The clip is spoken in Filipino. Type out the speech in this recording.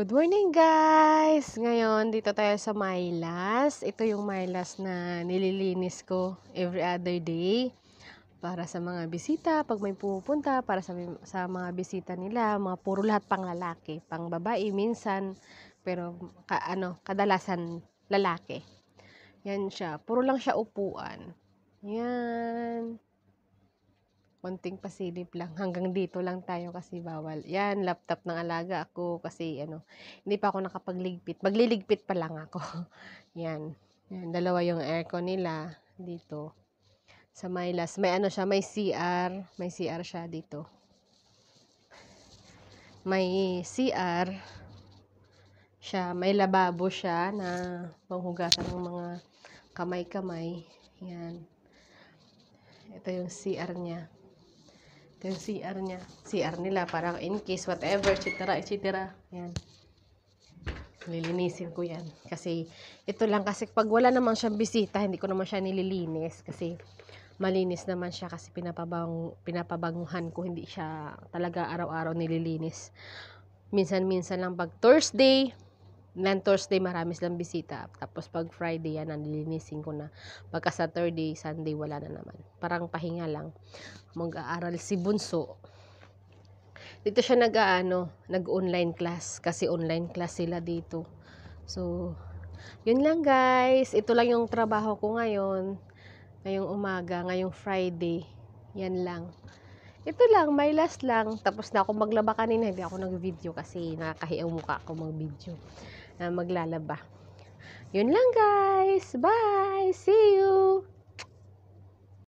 Good morning guys! Ngayon, dito tayo sa Mylas. Ito yung Mylas na nililinis ko every other day para sa mga bisita, pag may pupunta, para sa, sa mga bisita nila, mga puro lahat pang lalaki, pang babae minsan, pero ka, ano, kadalasan lalaki. Yan siya. Puro lang siya upuan. Yan konting pasilip lang. Hanggang dito lang tayo kasi bawal. Yan, laptop ng alaga ako kasi ano, hindi pa ako nakapagligpit. Magliligpit pa lang ako. Yan. Yan, dalawa yung aircon nila dito. Sa may last, may ano siya, may CR. May CR siya dito. May CR siya. May lababo siya na panghugasan ng mga kamay-kamay. Yan. Ito yung CR niya. Ito yung CR niya. CR nila para in case whatever, etc. etc. Yan. Lilinisin ko yan. Kasi ito lang. Kasi pag wala naman siyang bisita, hindi ko naman siya nililinis. Kasi malinis naman siya kasi pinapabang, pinapabanguhan ko. Hindi siya talaga araw-araw nililinis. Minsan-minsan lang pag Thursday, Then Thursday marami silang bisita. Tapos pag Friday yan, nalilinisin ko na. Pagka Saturday, Sunday wala na naman. Parang pahinga lang. Mag-aaral si Bunso. Dito siya nag-ano, nag-online class kasi online class sila dito. So, yun lang guys. Ito lang yung trabaho ko ngayon. Ngayong umaga, ngayong Friday. Yan lang ito lang, my last lang. Tapos na ako maglaba kanina. Hindi ako nag-video kasi nakakahiyaw mukha ako mag-video. na ah, maglalaba. Yun lang guys. Bye! See you!